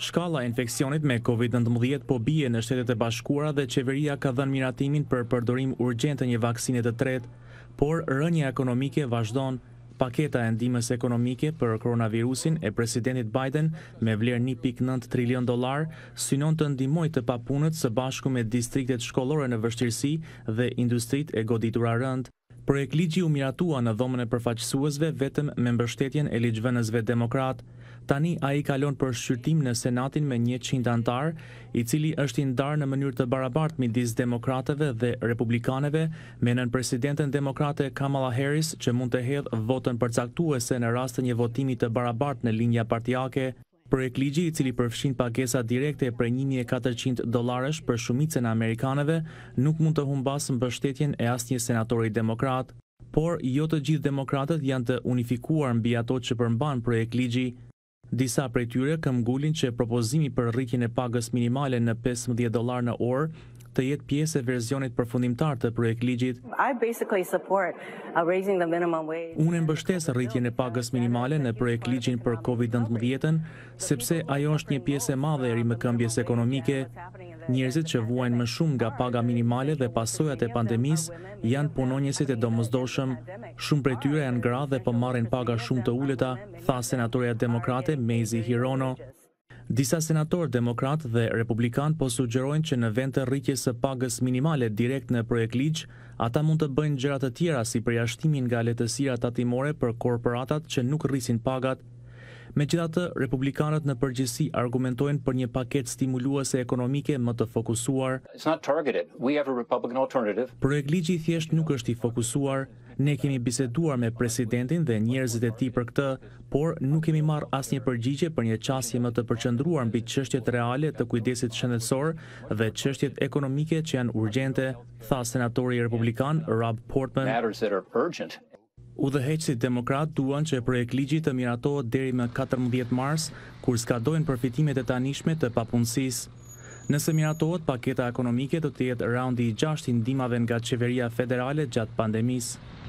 Shkalla e infekcionit me COVID-19 po bie në shtetet e bashkuara dhe qeveria ka dhenë miratimin për përdorim e një vaksinit të tret, por rënje ekonomike vazhdon. Paketa e ndimes ekonomike për koronavirusin e presidentit Biden me vlerë 1.9 trilion dolar synon të ndimoj të papunët së bashku me distriktet shkollore në vështirësi dhe industrit e goditura rënd. Projekt ligji u miratua në dhomën e përfaqësuesve vetëm me mbështetjen e ligjvënësve demokrat. Tani a i kalon për shqyrtim në Senatin me një qindë antar, i cili është i ndarë në mënyrë të barabart midis demokratëve dhe republikaneve, me nën presidenten demokrate Kamala Harris që mund të hedhë votën përcaktuese në rastë një votimi të barabart në linja partijake, Projekt ligji i cili përfshin pagesa direkte për 1400 dolarës për shumicën Amerikanëve nuk mund të humbasën për shtetjen e asë një senatorit demokrat, por jo të gjithë demokratët janë të unifikuar mbi ato që përmban projekt ligji. Disa prej tyre këmgullin që propozimi për rritjen e pagës minimale në 15 dolar në orë të jetë pjesë e versionit përfundimtar të projekt ligjit. Uh, Unë e mbështes rritjen e pagës minimale në projekt ligjin për COVID-19, sepse ajo është një pjesë e madhe e rrimë këmbjes ekonomike. Njerëzit që vuajnë më shumë nga paga minimale dhe pasojat e pandemis janë punonjësit e domëzdoshëm. Shumë për tyre janë gra dhe përmarin po paga shumë të ulleta, tha senatorja demokrate Mezi Hirono. Disa senatorë demokratë dhe republikanë po sugjerojnë që në vend të rritjes së pagës minimale direkt në projekt ligj, ata mund të bëjnë gjëra të tjera si përjashtimin nga lehtësira tatimore për korporatat që nuk rrisin pagat. Megjithatë, republikanët në përgjithësi argumentojnë për një paketë stimuluese ekonomike më të fokusuar. Projekt ligji thjesht nuk është i fokusuar, Ne kemi biseduar me presidentin dhe njerëzit e ti për këtë, por nuk kemi marrë asë një përgjigje për një qasje më të përqëndruar mbi qështjet reale të kujdesit shëndetsor dhe qështjet ekonomike që janë urgente, tha senatori republikan Rob Portman. U dhe heqësit demokrat duan që projekt ligjit të miratohet deri më 14 mars, kur skadojnë përfitimet e tanishme të papunësis. Nëse miratohet, paketa ekonomike do të jetë roundi i gjashti ndimave nga qeveria federale gjatë pandemisë.